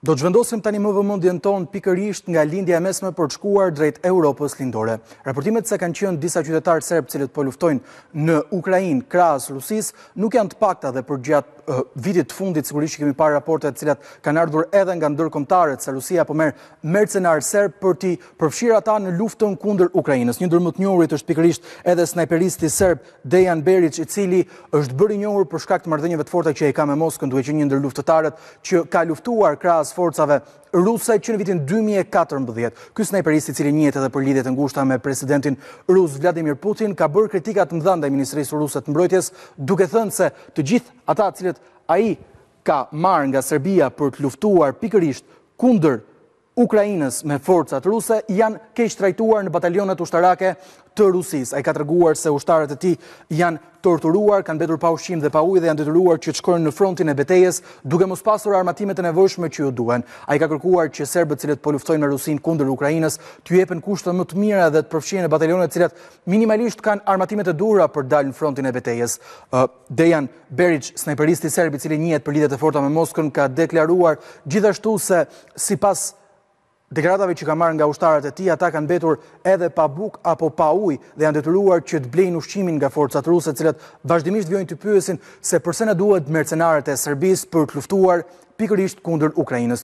Do të zhvendosim tani më vëmundjen tonë pikërisht nga lindja mesme për të shkuar drejt Europës lindore. Raportimet se kanë qënë disa qytetarë serbë cilët po luftojnë në Ukrajin, Krasë, Rusis, nuk janë të pakta dhe për gjatë vitit të fundit, sigurisht që kemi parë raportet cilat kanë ardhur edhe nga ndërë se Rusia po merë mercenarë serbë për ti përfshirë ata në luftën kunder Ukrajinës. Një ndërë më të njurit është pikërisht edhe snajperisti serbë Dejan Beric, i cili është bërë njurë për shkakt mardhenjëve të forta që e ka me Moskën, duhe që një ndër luftëtarët që ka luftuar kras forcave ruse që në vitin 2014. Ky në i perisi cili njët edhe për lidet në ngushta me presidentin rus Vladimir Putin ka bërë kritikat të dhanda i Ministrisë Rusët në mbrojtjes duke thënë se të gjithë ata cilët a i ka marë nga Serbia për të luftuar pikërisht kunder Ukrajinës me forcat ruse janë keq trajtuar në batalionet ushtarake të Rusis. A i ka treguar se ushtarët e ti janë torturuar, kanë mbetur pa ushim dhe pa ujë dhe janë detyruar që të shkojnë në frontin e betejes duke mos pasur armatimet e nevojshme që ju duen. A i ka kërkuar që serbët cilët po luftojnë në Rusin kundër Ukrainës të jepen kushte më të mira dhe të përfshihen në batalionet cilat minimalisht kanë armatimet e dura për dalë në frontin e betejes. Dejan Beric, serb i cili njihet për lidet e forta me Moskën, ka deklaruar gjithashtu se sipas Degradave që ka marrë nga ushtarët e ti, ata kanë betur edhe pa buk apo pa uj dhe janë detyruar që të blejnë ushqimin nga forcat ruse cilat vazhdimisht vjojnë të pyesin se përse në duhet mercenarët e Serbis për të luftuar pikërisht kundër Ukrajinës.